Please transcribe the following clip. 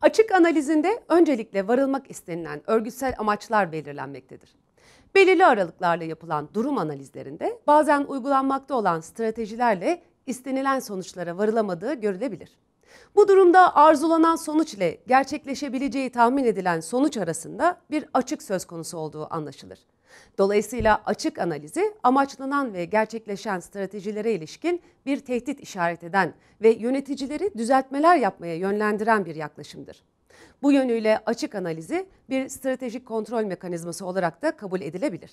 Açık analizinde öncelikle varılmak istenilen örgütsel amaçlar belirlenmektedir. Belirli aralıklarla yapılan durum analizlerinde bazen uygulanmakta olan stratejilerle istenilen sonuçlara varılamadığı görülebilir. Bu durumda arzulanan sonuç ile gerçekleşebileceği tahmin edilen sonuç arasında bir açık söz konusu olduğu anlaşılır. Dolayısıyla açık analizi amaçlanan ve gerçekleşen stratejilere ilişkin bir tehdit işaret eden ve yöneticileri düzeltmeler yapmaya yönlendiren bir yaklaşımdır. Bu yönüyle açık analizi bir stratejik kontrol mekanizması olarak da kabul edilebilir.